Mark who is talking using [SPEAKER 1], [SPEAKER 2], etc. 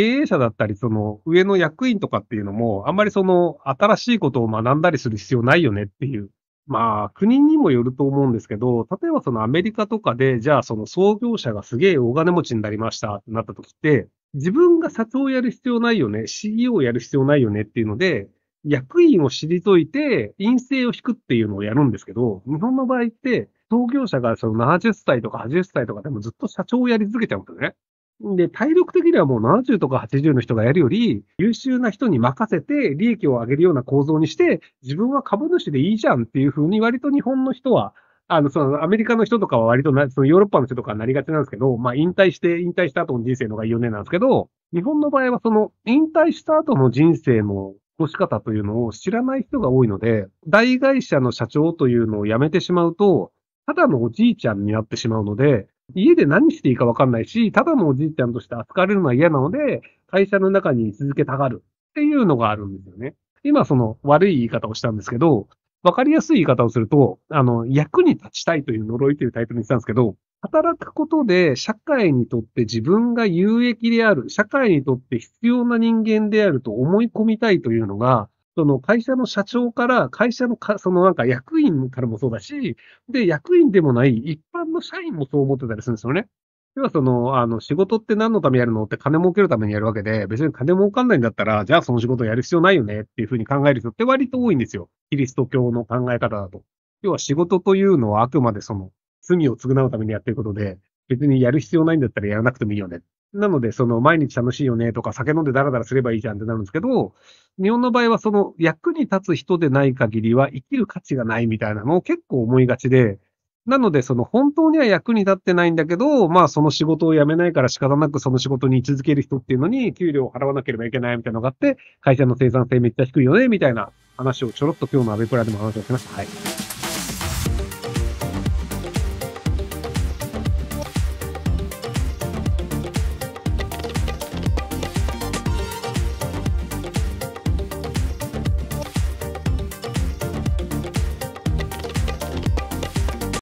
[SPEAKER 1] 経営者だったり、その上の役員とかっていうのも、あんまりその新しいことを学んだりする必要ないよねっていう。まあ、国にもよると思うんですけど、例えばそのアメリカとかで、じゃあその創業者がすげえ大金持ちになりましたってなった時って、自分が社長をやる必要ないよね、CEO をやる必要ないよねっていうので、役員を退いて、陰性を引くっていうのをやるんですけど、日本の場合って、創業者がその70歳とか80歳とかでもずっと社長をやり続けちゃうんですよね。で、体力的にはもう70とか80の人がやるより、優秀な人に任せて利益を上げるような構造にして、自分は株主でいいじゃんっていうふうに割と日本の人は、あの、そのアメリカの人とかは割とな、そのヨーロッパの人とかはなりがちなんですけど、まあ引退して、引退した後の人生のがいいよねなんですけど、日本の場合はその引退した後の人生の過ごし方というのを知らない人が多いので、大会社の社長というのを辞めてしまうと、ただのおじいちゃんになってしまうので、家で何していいかわかんないし、ただのおじいちゃんとして扱われるのは嫌なので、会社の中に続けたがるっていうのがあるんですよね。今その悪い言い方をしたんですけど、分かりやすい言い方をすると、あの、役に立ちたいという呪いというタイトルにしたんですけど、働くことで社会にとって自分が有益である、社会にとって必要な人間であると思い込みたいというのが、その会社の社長から、会社のか、そのなんか役員からもそうだし、で、役員でもない一般の社員もそう思ってたりするんですよね。要はその、あの、仕事って何のためにやるのって金儲けるためにやるわけで、別に金儲かんないんだったら、じゃあその仕事やる必要ないよねっていうふうに考える人って割と多いんですよ。キリスト教の考え方だと。要は仕事というのはあくまでその、罪を償うためにやってることで、別にやる必要ないんだったらやらなくてもいいよねっなので、その、毎日楽しいよねとか、酒飲んでダラダラすればいいじゃんってなるんですけど、日本の場合は、その、役に立つ人でない限りは生きる価値がないみたいなのを結構思いがちで、なので、その、本当には役に立ってないんだけど、まあ、その仕事を辞めないから仕方なくその仕事に位置づける人っていうのに、給料を払わなければいけないみたいなのがあって、会社の生産性めっちゃ低いよね、みたいな話をちょろっと今日のアベプラでも話をしました。はい。